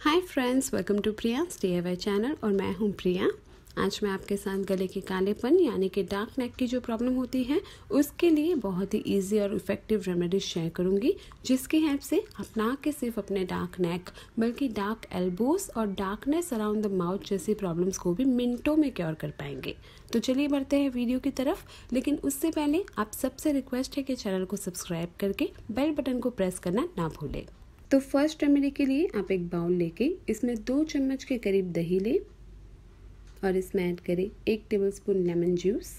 hi friends welcome to Priya stay away channel और मैं हूं प्रिया आज मैं आपके साथ गले के कालेपन यानी कि डार्क नेक की जो प्रॉब्लम होती है उसके लिए बहुत ही इजी और इफ़ेक्टिव रेमेडी शेयर करूंगी जिसकी हेल्प से आप ना कि सिर्फ अपने डार्क नेक बल्कि डार्क एल्बोस और डार्कनेस अराउंड द माउथ जैसी प्रॉब्लम्स को भी मिनटों में क्योर कर पाएंगे तो चलिए बढ़ते हैं वीडियो की तरफ लेकिन उससे पहले आप सबसे रिक्वेस्ट है कि चैनल को सब्सक्राइब करके बेल बटन को प्रेस करना ना भूलें तो फर्स्ट रेमेडी के लिए आप एक बाउल लेके इसमें दो चम्मच के करीब दही लें और इसमें ऐड करें एक टेबलस्पून लेमन जूस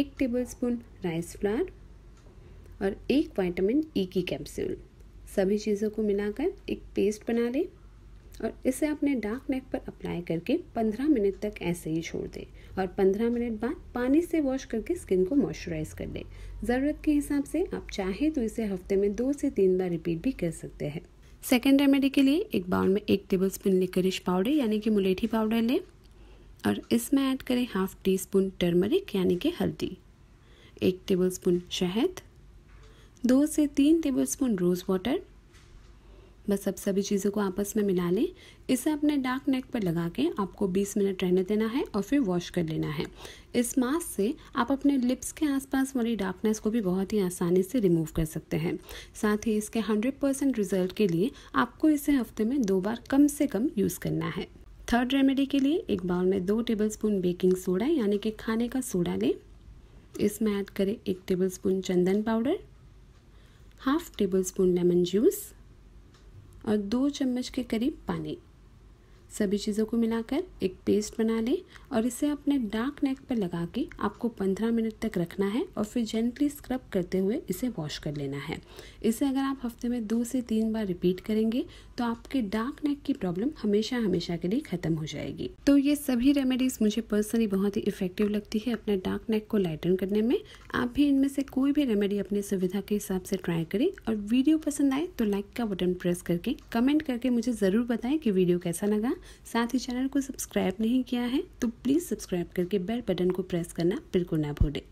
एक टेबलस्पून राइस फ्लावर और एक वाइटामिन ई e की कैप्सूल सभी चीज़ों को मिलाकर एक पेस्ट बना लें और इसे अपने डार्क नेक पर अप्लाई करके 15 मिनट तक ऐसे ही छोड़ दें और 15 मिनट बाद पानी से वॉश करके स्किन को मॉइस्चराइज कर लें ज़रूरत के हिसाब से आप चाहें तो इसे हफ्ते में दो से तीन बार रिपीट भी कर सकते हैं सेकेंड रेमेडी के लिए एक बाउल में एक टेबल स्पून लिकरिश पाउडर यानी कि मुलेठी पाउडर लें और इसमें ऐड करें हाफ टी स्पून टर्मरिक यानी कि हल्दी एक टेबल स्पून शहद दो से तीन टेबल स्पून रोज़ वाटर बस अब सभी चीज़ों को आपस में मिला लें इसे अपने डार्क नेक पर लगा के आपको 20 मिनट रहने देना है और फिर वॉश कर लेना है इस मास्क से आप अपने लिप्स के आसपास वाली डार्कनेस को भी बहुत ही आसानी से रिमूव कर सकते हैं साथ ही इसके 100% रिजल्ट के लिए आपको इसे हफ्ते में दो बार कम से कम यूज़ करना है थर्ड रेमेडी के लिए एक बाउल में दो टेबल बेकिंग सोडा यानी कि खाने का सोडा लें इसमें ऐड करें एक टेबल चंदन powder half spoon lemon juice और दो चम्मच के करीब पानी सभी चीज़ों को मिलाकर एक पेस्ट बना लें और इसे अपने डार्क नेक पर लगा के आपको 15 मिनट तक रखना है और फिर जेंटली स्क्रब करते हुए इसे वॉश कर लेना है इसे अगर आप हफ्ते में दो से तीन बार रिपीट करेंगे तो आपके डार्क नेक की प्रॉब्लम हमेशा हमेशा के लिए ख़त्म हो जाएगी तो ये सभी रेमेडीज़ मुझे पर्सनली बहुत ही इफेक्टिव लगती है अपने डार्क नेक को लाइटन करने में आप भी इनमें से कोई भी रेमेडी अपनी सुविधा के हिसाब से ट्राई करें और वीडियो पसंद आए तो लाइक का बटन प्रेस करके कमेंट करके मुझे ज़रूर बताएं कि वीडियो कैसा लगा साथ ही चैनल को सब्सक्राइब नहीं किया है तो प्लीज़ सब्सक्राइब करके बेल बटन को प्रेस करना बिल्कुल ना भूलें